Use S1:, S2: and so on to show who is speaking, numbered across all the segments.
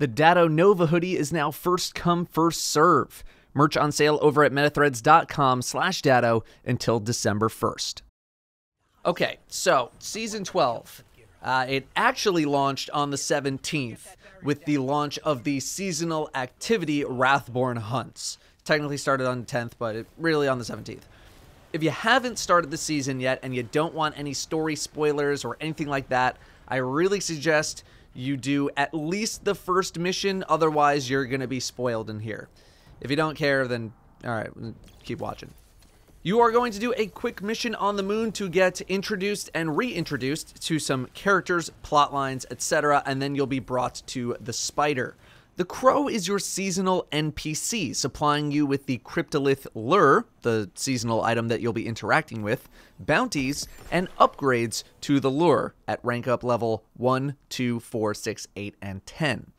S1: The Datto Nova hoodie is now first come, first serve. Merch on sale over at metathreads.com slash Datto until December 1st. Okay, so season 12. Uh, it actually launched on the 17th with the launch of the seasonal activity Wrathborn Hunts. Technically started on the 10th, but it, really on the 17th. If you haven't started the season yet and you don't want any story spoilers or anything like that, I really suggest you do at least the first mission, otherwise you're going to be spoiled in here. If you don't care, then alright, keep watching. You are going to do a quick mission on the moon to get introduced and reintroduced to some characters, plot lines, etc., and then you'll be brought to the spider. The Crow is your seasonal NPC, supplying you with the Cryptolith Lure, the seasonal item that you'll be interacting with, bounties, and upgrades to the lure at rank up level 1, 2, 4, 6, 8, and 10.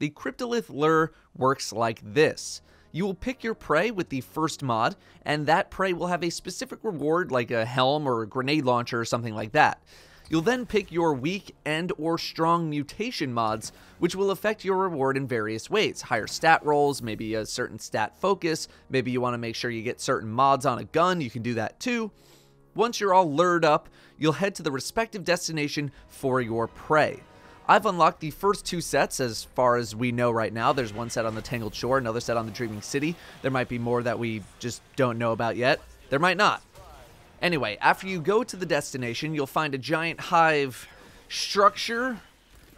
S1: The Cryptolith Lure works like this. You will pick your prey with the first mod, and that prey will have a specific reward like a helm or a grenade launcher or something like that. You'll then pick your weak and or strong mutation mods, which will affect your reward in various ways. Higher stat rolls, maybe a certain stat focus, maybe you want to make sure you get certain mods on a gun, you can do that too. Once you're all lured up, you'll head to the respective destination for your prey. I've unlocked the first two sets as far as we know right now. There's one set on the Tangled Shore, another set on the Dreaming City. There might be more that we just don't know about yet. There might not. Anyway, after you go to the destination, you'll find a giant hive structure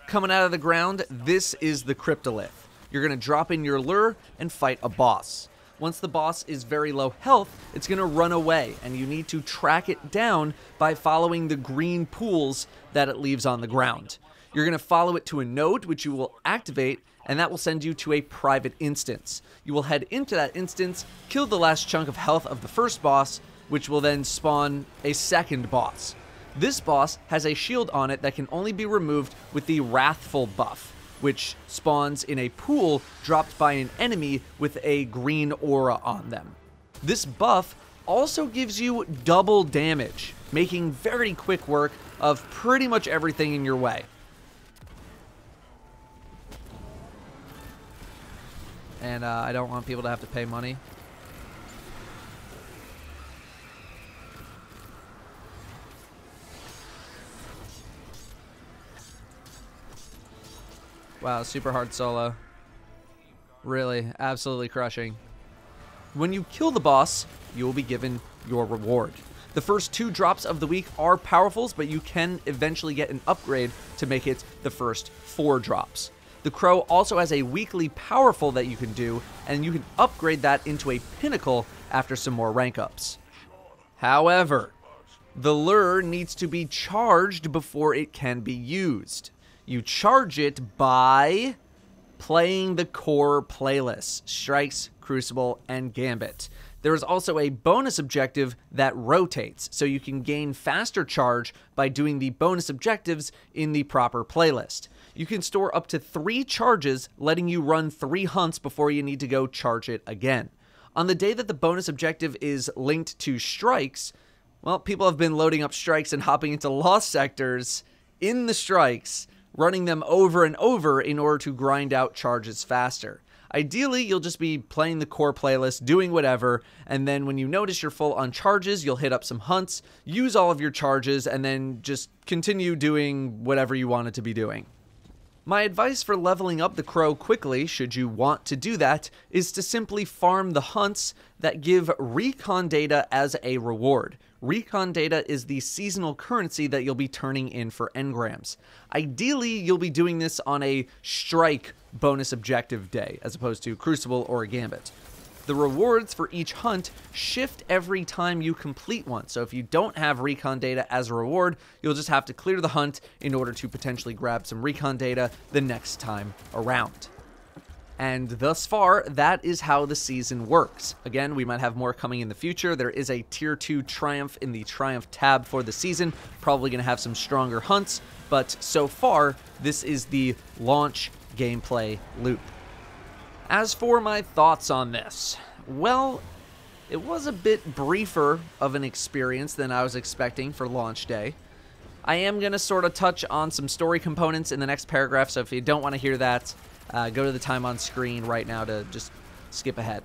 S1: coming out of the ground. This is the cryptolith. You're going to drop in your lure and fight a boss. Once the boss is very low health, it's going to run away, and you need to track it down by following the green pools that it leaves on the ground. You're going to follow it to a node, which you will activate, and that will send you to a private instance. You will head into that instance, kill the last chunk of health of the first boss, which will then spawn a second boss. This boss has a shield on it that can only be removed with the Wrathful buff, which spawns in a pool dropped by an enemy with a green aura on them. This buff also gives you double damage, making very quick work of pretty much everything in your way. And uh, I don't want people to have to pay money Wow, super hard solo. Really, absolutely crushing. When you kill the boss, you will be given your reward. The first two drops of the week are powerfuls, but you can eventually get an upgrade to make it the first four drops. The Crow also has a weekly powerful that you can do, and you can upgrade that into a pinnacle after some more rank ups. However, the lure needs to be charged before it can be used. You charge it by playing the core playlists Strikes, Crucible, and Gambit. There is also a bonus objective that rotates, so you can gain faster charge by doing the bonus objectives in the proper playlist. You can store up to three charges, letting you run three hunts before you need to go charge it again. On the day that the bonus objective is linked to strikes, well, people have been loading up strikes and hopping into lost sectors in the strikes running them over and over in order to grind out charges faster. Ideally, you'll just be playing the core playlist, doing whatever, and then when you notice you're full on charges, you'll hit up some hunts, use all of your charges, and then just continue doing whatever you wanted to be doing. My advice for leveling up the crow quickly, should you want to do that, is to simply farm the hunts that give recon data as a reward. Recon data is the seasonal currency that you'll be turning in for engrams. Ideally, you'll be doing this on a strike bonus objective day, as opposed to Crucible or Gambit. The rewards for each hunt shift every time you complete one. So if you don't have recon data as a reward, you'll just have to clear the hunt in order to potentially grab some recon data the next time around. And thus far, that is how the season works. Again, we might have more coming in the future. There is a Tier 2 Triumph in the Triumph tab for the season. Probably going to have some stronger hunts, but so far, this is the launch gameplay loop. As for my thoughts on this, well, it was a bit briefer of an experience than I was expecting for launch day. I am going to sort of touch on some story components in the next paragraph, so if you don't want to hear that, uh, go to the time on screen right now to just skip ahead.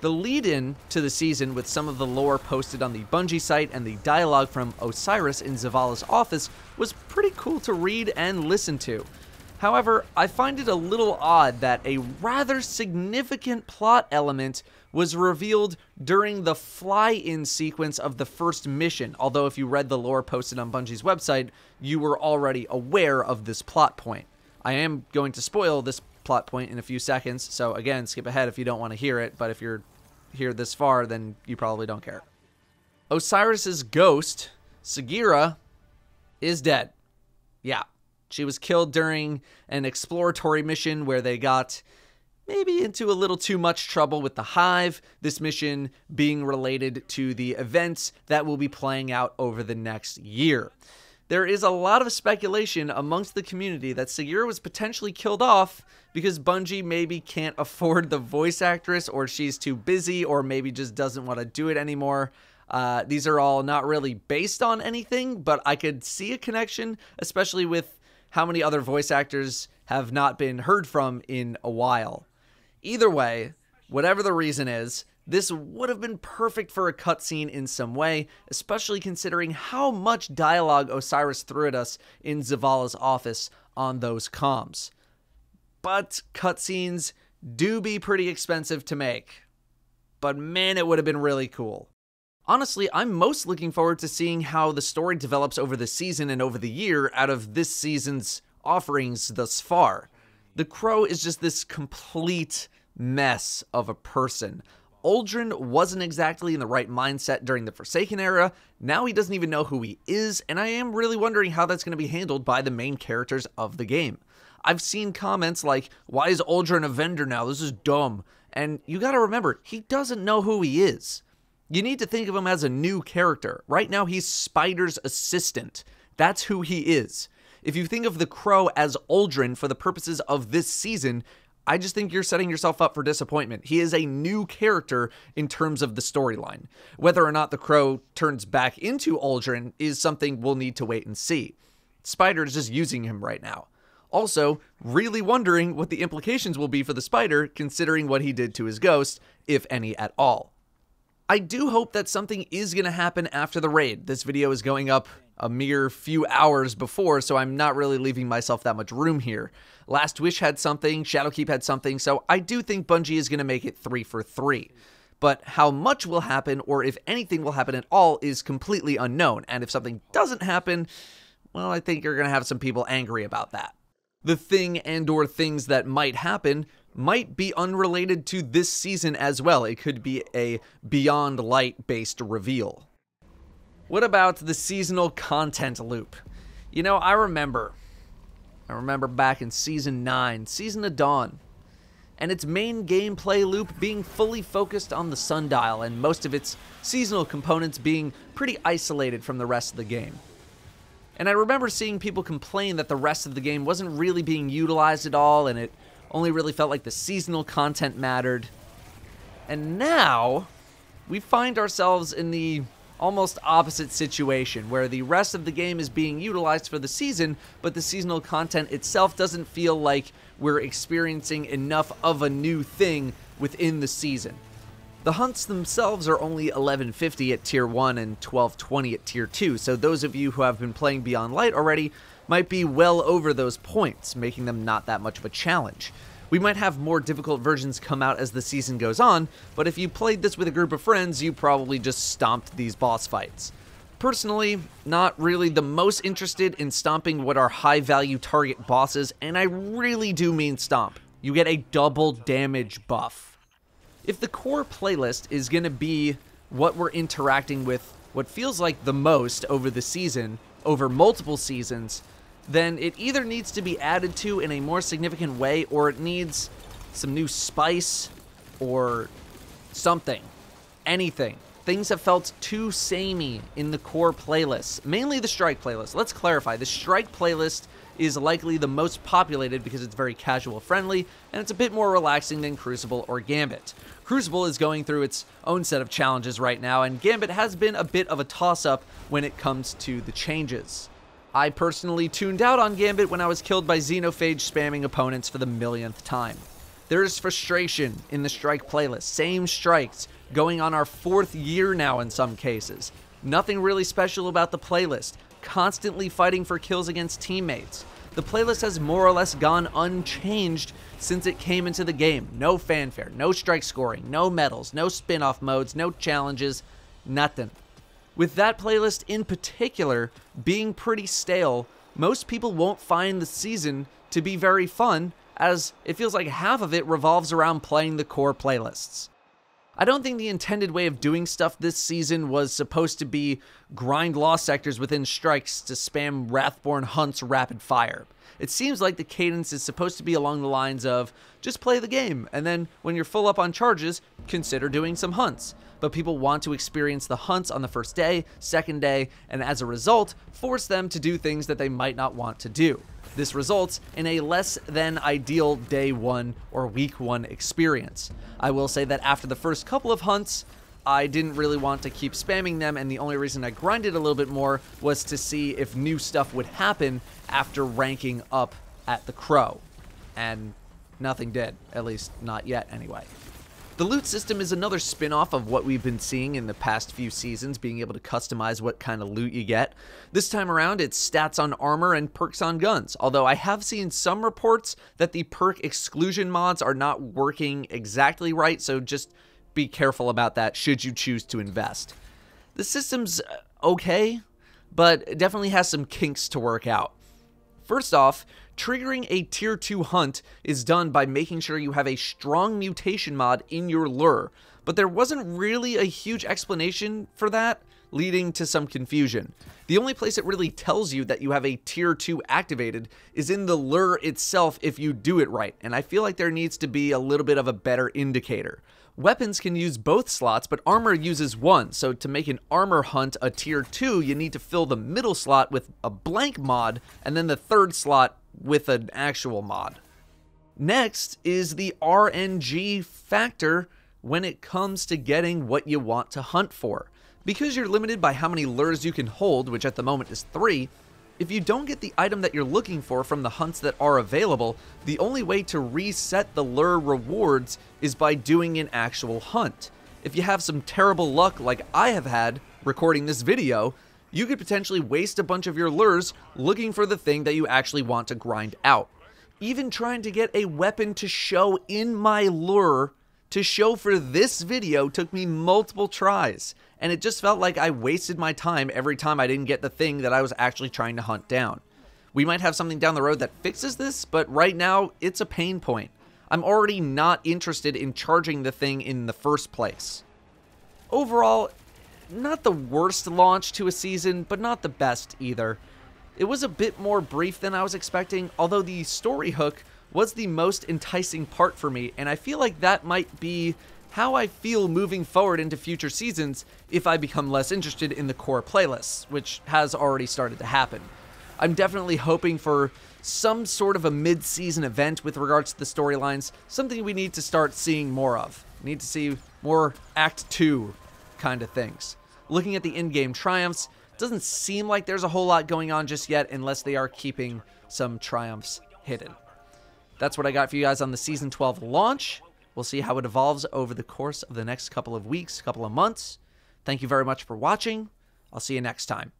S1: The lead in to the season with some of the lore posted on the Bungie site and the dialogue from Osiris in Zavala's office was pretty cool to read and listen to. However, I find it a little odd that a rather significant plot element was revealed during the fly-in sequence of the first mission, although if you read the lore posted on Bungie's website, you were already aware of this plot point. I am going to spoil this plot point in a few seconds, so again, skip ahead if you don't want to hear it, but if you're here this far, then you probably don't care. Osiris's ghost, Sagira, is dead. Yeah, she was killed during an exploratory mission where they got maybe into a little too much trouble with the Hive, this mission being related to the events that will be playing out over the next year. There is a lot of speculation amongst the community that Segura was potentially killed off because Bungie maybe can't afford the voice actress, or she's too busy, or maybe just doesn't want to do it anymore. Uh, these are all not really based on anything, but I could see a connection, especially with how many other voice actors have not been heard from in a while. Either way, whatever the reason is, this would have been perfect for a cutscene in some way, especially considering how much dialogue Osiris threw at us in Zavala's office on those comms. But cutscenes do be pretty expensive to make. But man, it would have been really cool. Honestly, I'm most looking forward to seeing how the story develops over the season and over the year out of this season's offerings thus far. The Crow is just this complete mess of a person. Aldrin wasn't exactly in the right mindset during the Forsaken era. Now he doesn't even know who he is, and I am really wondering how that's going to be handled by the main characters of the game. I've seen comments like, why is Aldrin a vendor now? This is dumb. And you gotta remember, he doesn't know who he is. You need to think of him as a new character. Right now, he's Spider's assistant. That's who he is. If you think of the Crow as Aldrin for the purposes of this season, I just think you're setting yourself up for disappointment. He is a new character in terms of the storyline. Whether or not the Crow turns back into Aldrin is something we'll need to wait and see. Spider is just using him right now. Also, really wondering what the implications will be for the Spider, considering what he did to his ghost, if any at all. I do hope that something is going to happen after the raid. This video is going up a mere few hours before, so I'm not really leaving myself that much room here. Last Wish had something, Shadowkeep had something, so I do think Bungie is going to make it 3 for 3 but how much will happen or if anything will happen at all is completely unknown. And if something doesn't happen, well, I think you're going to have some people angry about that. The thing and or things that might happen might be unrelated to this season as well. It could be a Beyond Light based reveal. What about the seasonal content loop? You know, I remember. I remember back in Season 9, Season of Dawn, and its main gameplay loop being fully focused on the Sundial, and most of its seasonal components being pretty isolated from the rest of the game. And I remember seeing people complain that the rest of the game wasn't really being utilized at all, and it only really felt like the seasonal content mattered. And now, we find ourselves in the almost opposite situation where the rest of the game is being utilized for the season, but the seasonal content itself doesn't feel like we're experiencing enough of a new thing within the season. The hunts themselves are only 1150 at tier 1 and 1220 at tier 2, so those of you who have been playing Beyond Light already might be well over those points, making them not that much of a challenge. We might have more difficult versions come out as the season goes on, but if you played this with a group of friends, you probably just stomped these boss fights. Personally, not really the most interested in stomping what are high value target bosses, and I really do mean stomp. You get a double damage buff. If the core playlist is going to be what we're interacting with, what feels like the most over the season, over multiple seasons, then it either needs to be added to in a more significant way or it needs some new spice or something. Anything. Things have felt too samey in the core playlist, mainly the strike playlist. Let's clarify the strike playlist is likely the most populated because it's very casual friendly and it's a bit more relaxing than Crucible or Gambit. Crucible is going through its own set of challenges right now, and Gambit has been a bit of a toss up when it comes to the changes. I personally tuned out on Gambit when I was killed by Xenophage spamming opponents for the millionth time. There is frustration in the strike playlist, same strikes, going on our fourth year now in some cases. Nothing really special about the playlist, constantly fighting for kills against teammates. The playlist has more or less gone unchanged since it came into the game. No fanfare, no strike scoring, no medals, no spin off modes, no challenges, nothing. With that playlist in particular being pretty stale, most people won't find the season to be very fun, as it feels like half of it revolves around playing the core playlists. I don't think the intended way of doing stuff this season was supposed to be grind law sectors within strikes to spam Wrathborn Hunt's rapid fire. It seems like the cadence is supposed to be along the lines of just play the game, and then when you're full up on charges, consider doing some hunts but people want to experience the hunts on the first day, second day, and as a result, force them to do things that they might not want to do. This results in a less than ideal day one or week one experience. I will say that after the first couple of hunts, I didn't really want to keep spamming them, and the only reason I grinded a little bit more was to see if new stuff would happen after ranking up at the Crow. And nothing did, at least not yet anyway. The loot system is another spin-off of what we've been seeing in the past few seasons, being able to customize what kind of loot you get. This time around, it's stats on armor and perks on guns, although I have seen some reports that the perk exclusion mods are not working exactly right, so just be careful about that should you choose to invest. The system's uh, okay, but definitely has some kinks to work out. First off, Triggering a tier 2 hunt is done by making sure you have a strong mutation mod in your lure, but there wasn't really a huge explanation for that, leading to some confusion. The only place it really tells you that you have a tier 2 activated is in the lure itself if you do it right, and I feel like there needs to be a little bit of a better indicator. Weapons can use both slots, but armor uses one, so to make an armor hunt a tier 2, you need to fill the middle slot with a blank mod, and then the third slot with an actual mod. Next is the RNG factor when it comes to getting what you want to hunt for. Because you're limited by how many lures you can hold, which at the moment is 3, if you don't get the item that you're looking for from the hunts that are available, the only way to reset the lure rewards is by doing an actual hunt. If you have some terrible luck like I have had recording this video, you could potentially waste a bunch of your lures looking for the thing that you actually want to grind out. Even trying to get a weapon to show in my lure to show for this video took me multiple tries, and it just felt like I wasted my time every time I didn't get the thing that I was actually trying to hunt down. We might have something down the road that fixes this, but right now, it's a pain point. I'm already not interested in charging the thing in the first place. Overall, not the worst launch to a season, but not the best either. It was a bit more brief than I was expecting, although the story hook was the most enticing part for me, and I feel like that might be how I feel moving forward into future seasons if I become less interested in the core playlists, which has already started to happen. I'm definitely hoping for some sort of a mid season event with regards to the storylines, something we need to start seeing more of. need to see more Act 2 kind of things. Looking at the in game triumphs, doesn't seem like there's a whole lot going on just yet unless they are keeping some triumphs hidden. That's what I got for you guys on the season 12 launch. We'll see how it evolves over the course of the next couple of weeks, couple of months. Thank you very much for watching. I'll see you next time.